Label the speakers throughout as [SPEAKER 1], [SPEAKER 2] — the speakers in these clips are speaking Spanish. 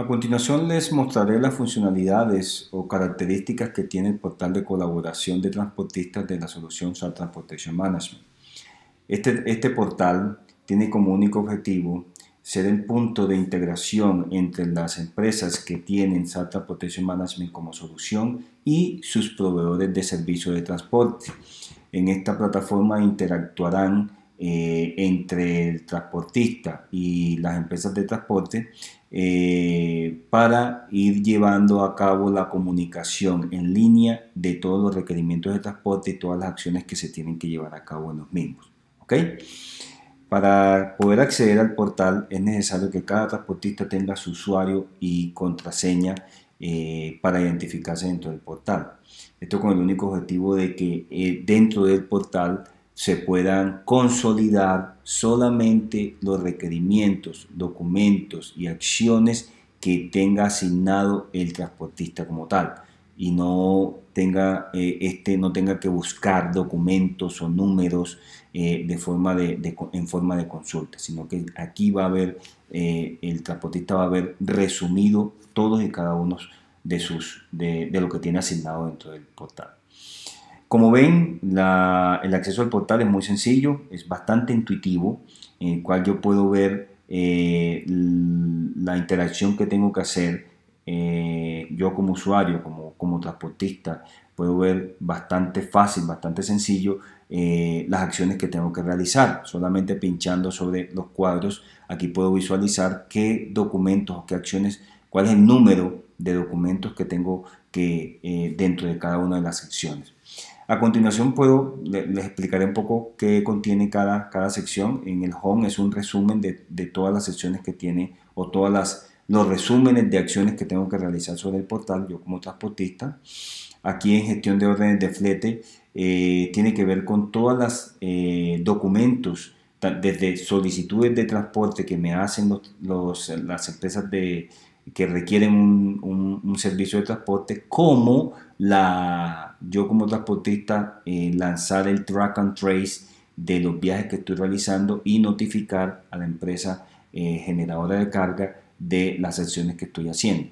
[SPEAKER 1] A continuación les mostraré las funcionalidades o características que tiene el portal de colaboración de transportistas de la solución Salt Transportation Management. Este, este portal tiene como único objetivo ser el punto de integración entre las empresas que tienen Salt Transportation Management como solución y sus proveedores de servicios de transporte. En esta plataforma interactuarán eh, entre el transportista y las empresas de transporte eh, para ir llevando a cabo la comunicación en línea de todos los requerimientos de transporte y todas las acciones que se tienen que llevar a cabo en los mismos. Para poder acceder al portal es necesario que cada transportista tenga su usuario y contraseña eh, para identificarse dentro del portal. Esto con el único objetivo de que eh, dentro del portal se puedan consolidar solamente los requerimientos, documentos y acciones que tenga asignado el transportista como tal y no tenga eh, este no tenga que buscar documentos o números eh, de forma en forma de consulta sino que aquí va a haber eh, el transportista va a haber resumido todos y cada uno de sus de lo que tiene asignado dentro del portal como ven, el acceso al portal es muy sencillo, es bastante intuitivo, en el cual yo puedo ver eh, la interacción que tengo que hacer eh, yo como usuario, como, transportista, puedo ver bastante fácil, bastante sencillo eh, las acciones que tengo que realizar. Solamente pinchando sobre los cuadros, aquí puedo visualizar qué documentos o qué acciones, cuál es el número de documentos que tengo que dentro de cada una de las secciones. A continuación puedo, les explicaré un poco qué contiene cada, cada sección. En el home es un resumen de, todas las secciones que tiene o todas las los resúmenes de acciones que tengo que realizar sobre el portal, yo como transportista. Aquí en gestión de órdenes de flete eh, tiene que ver con todas las eh, documentos, desde solicitudes de transporte que me hacen las empresas de, que requieren un servicio de transporte, como la yo como transportista eh, lanzar el track and trace de los viajes que estoy realizando y notificar a la empresa eh, generadora de carga de las acciones que estoy haciendo.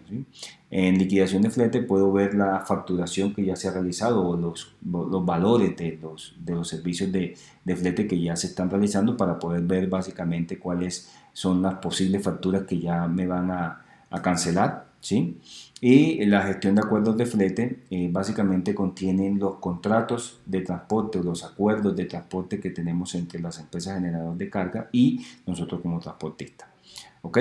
[SPEAKER 1] En liquidación de flete puedo ver la facturación que ya se ha realizado o los, los valores de los, de los servicios de, flete que ya se están realizando para poder ver básicamente cuáles son las posibles facturas que ya me van a cancelar ¿sí? Y la gestión de acuerdos de flete eh, básicamente contiene los contratos de transporte o los acuerdos de transporte que tenemos entre las empresas generadoras de carga y nosotros como transportistas. ¿Ok?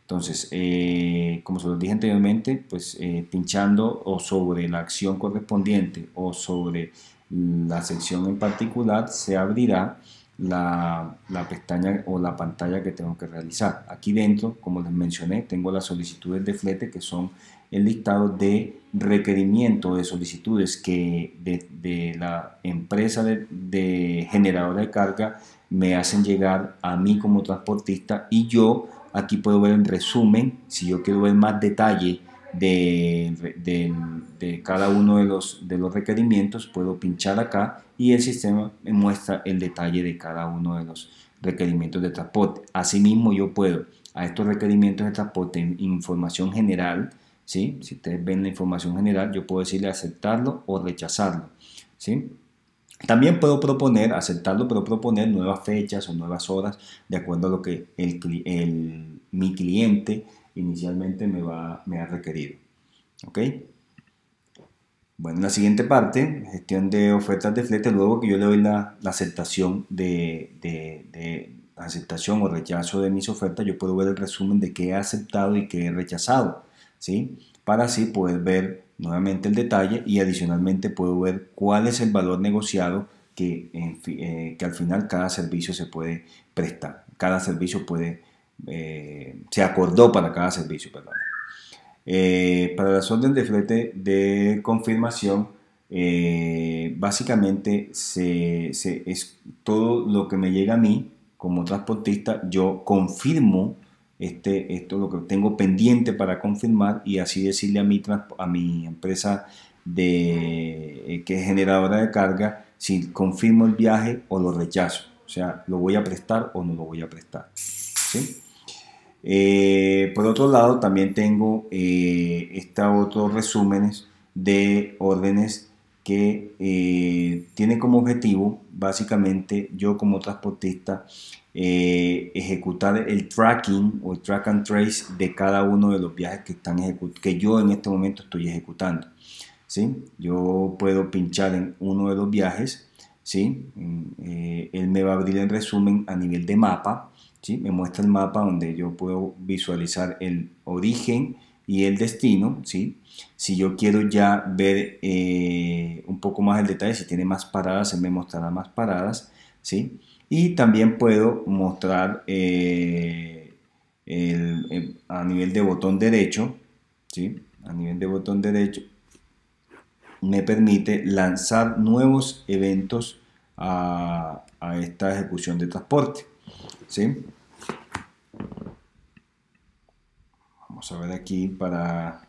[SPEAKER 1] Entonces, eh, como se los dije anteriormente, pues eh, pinchando o sobre la acción correspondiente o sobre la sección en particular, se abrirá la, pestaña o la pantalla que tengo que realizar. Aquí dentro, como les mencioné, tengo las solicitudes de flete que son el listado de requerimiento de solicitudes que de, la empresa de, de, generadora de carga me hacen llegar a mí como transportista y yo aquí puedo ver en resumen, si yo quiero ver más detalle de, cada uno de los, de los requerimientos, puedo pinchar acá y el sistema me muestra el detalle de cada uno de los requerimientos de transporte. Asimismo, yo puedo a estos requerimientos de transporte información general, si ustedes ven la información general, yo puedo decirle aceptarlo o rechazarlo. ¿sí? También puedo proponer, aceptarlo, pero proponer nuevas fechas o nuevas horas de acuerdo a lo que mi cliente inicialmente me, va, me ha requerido. ¿Ok? Bueno, la siguiente parte, gestión de ofertas de flete, luego que yo le doy la, aceptación de, de, aceptación o rechazo de mis ofertas, yo puedo ver el resumen de qué he aceptado y qué he rechazado, ¿sí? Para así poder ver nuevamente el detalle y adicionalmente puedo ver cuál es el valor negociado que, eh, que al final cada servicio se puede prestar, cada servicio puede eh, se acordó para cada servicio, perdón. Eh, para las órdenes de flete de confirmación, eh, básicamente se, es todo lo que me llega a mí como transportista, yo confirmo este, esto, lo que tengo pendiente para confirmar y así decirle a mi, a mi empresa de, que es generadora de carga si confirmo el viaje o lo rechazo. O sea, lo voy a prestar o no lo voy a prestar. ¿Sí? Eh, por otro lado, también tengo eh, estos otros resúmenes de órdenes que eh, tienen como objetivo, básicamente, yo como transportista, ejecutar el tracking o el track and trace de cada uno de los viajes que, están que yo en este momento estoy ejecutando. ¿sí? Yo puedo pinchar en uno de los viajes, ¿sí? Mm, él me va a abrir el resumen a nivel de mapa me muestra el mapa donde yo puedo visualizar el origen y el destino. Si yo quiero ya ver eh, un poco más el detalle, si tiene más paradas, se me mostrará más paradas. ¿sí? Y también puedo mostrar eh, eh, a nivel de botón derecho, ¿sí? a nivel de botón derecho, me permite lanzar nuevos eventos a esta ejecución de transporte. ¿Sí? Vamos a ver aquí para...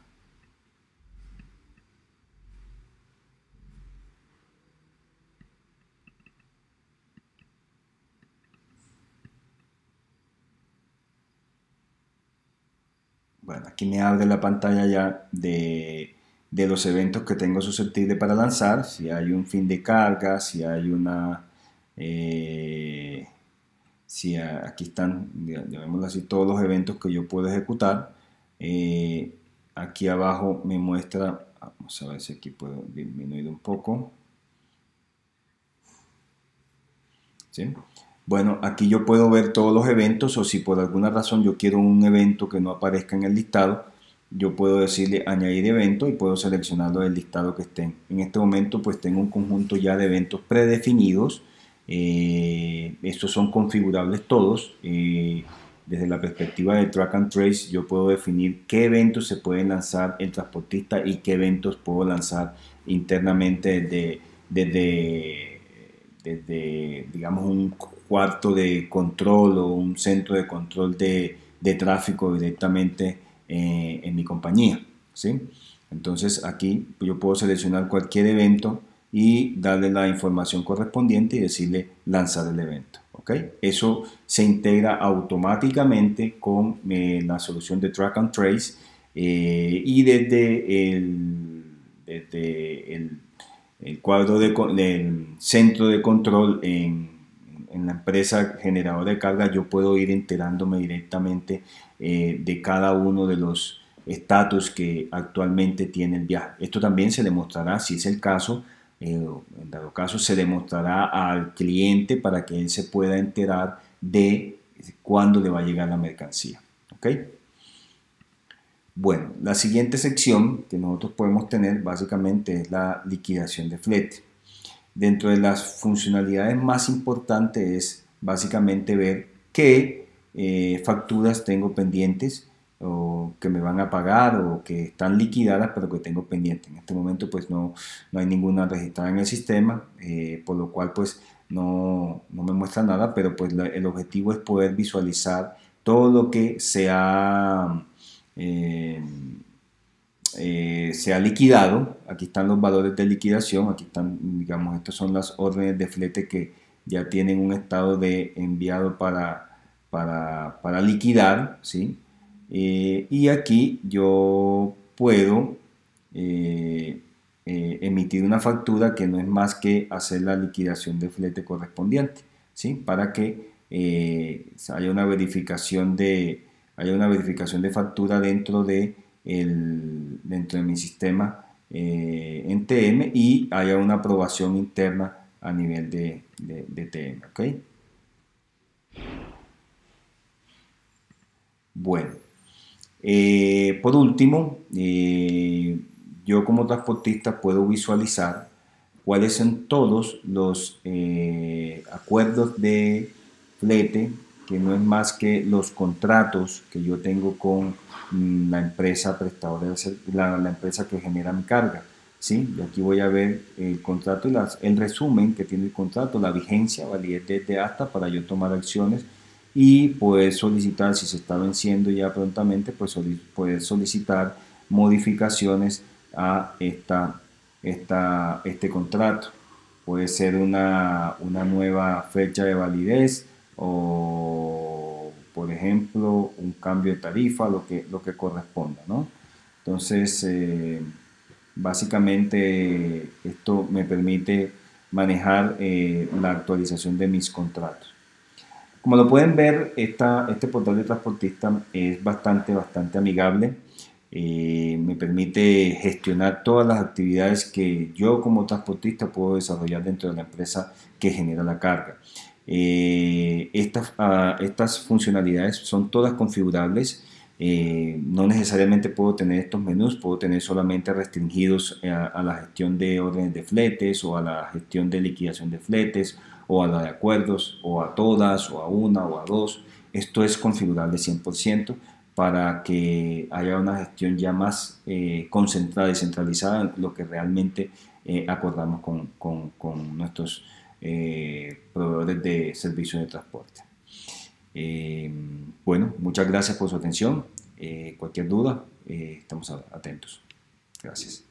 [SPEAKER 1] Bueno, aquí me abre la pantalla ya de, los eventos que tengo susceptible para lanzar. Si hay un fin de carga, si hay una... Eh, si aquí están, llamémoslo así, todos los eventos que yo puedo ejecutar. Eh, aquí abajo me muestra, vamos a ver si aquí puedo disminuir un poco. Bueno, aquí yo puedo ver todos los eventos o si por alguna razón yo quiero un evento que no aparezca en el listado, yo puedo decirle añadir evento y puedo seleccionarlo del listado que estén. En este momento pues tengo un conjunto ya de eventos predefinidos eh, estos son configurables todos. Eh, desde la perspectiva de Track and Trace, yo puedo definir qué eventos se pueden lanzar el transportista y qué eventos puedo lanzar internamente desde, desde, digamos, un cuarto de control o un centro de control de, tráfico directamente eh, en mi compañía. ¿sí? Entonces aquí yo puedo seleccionar cualquier evento y darle la información correspondiente y decirle lanzar el evento. Eso se integra automáticamente con eh, la solución de Track and Trace eh, y desde el, el, cuadro de, centro de control en, la empresa generadora de carga yo puedo ir enterándome directamente eh, de cada uno de los estatus que actualmente tiene el viaje. Esto también se demostrará, si es el caso, eh, en dado caso se demostrará al cliente para que él se pueda enterar de cuándo le va a llegar la mercancía. Bueno, la siguiente sección que nosotros podemos tener básicamente es la liquidación de flete. Dentro de las funcionalidades más importantes es básicamente ver qué eh, facturas tengo pendientes, o que me van a pagar o que están liquidadas pero que tengo pendiente. En este momento pues no, hay ninguna registrada en el sistema, eh, por lo cual pues no, me muestra nada, pero pues el objetivo es poder visualizar todo lo que se ha, eh, eh, se ha liquidado. Aquí están los valores de liquidación, aquí están, digamos, estas son las órdenes de flete que ya tienen un estado de enviado para, para, liquidar, ¿sí? Eh, y aquí yo puedo eh, eh, emitir una factura que no es más que hacer la liquidación de flete correspondiente, ¿sí? Para que haya una verificación de haya una verificación de factura dentro de dentro de mi sistema en TM y haya una aprobación interna a nivel de, de, de TM, ¿ok? Bueno. Eh, por último, eh, yo como transportista puedo visualizar cuáles son todos los eh, acuerdos de flete, que no es más que los contratos que yo tengo con la empresa prestadora, la, empresa que genera mi carga. ¿sí? Y aquí voy a ver el contrato y el resumen que tiene el contrato, la vigencia, validez de hasta para yo tomar acciones y poder solicitar, si se está venciendo ya prontamente, pues poder solicitar modificaciones a esta, este contrato. Puede ser una, nueva fecha de validez o, por ejemplo, un cambio de tarifa, lo que, lo que corresponda. ¿no? Entonces, eh, básicamente esto me permite manejar eh, la actualización de mis contratos. Como lo pueden ver, este portal de transportista es bastante, bastante amigable. Eh, me permite gestionar todas las actividades que yo como transportista puedo desarrollar dentro de la empresa que genera la carga. Eh, ah, estas, funcionalidades son todas configurables. Eh, no necesariamente puedo tener estos menús, puedo tener solamente restringidos a, la gestión de órdenes de fletes o a la gestión de liquidación de fletes o a la de acuerdos, o a todas, o a una, o a dos. Esto es configurable 100% para que haya una gestión ya más eh, concentrada y centralizada en lo que realmente eh, acordamos con, nuestros eh, proveedores de servicios de transporte. bueno, muchas gracias por su atención. cualquier duda, estamos atentos. Gracias.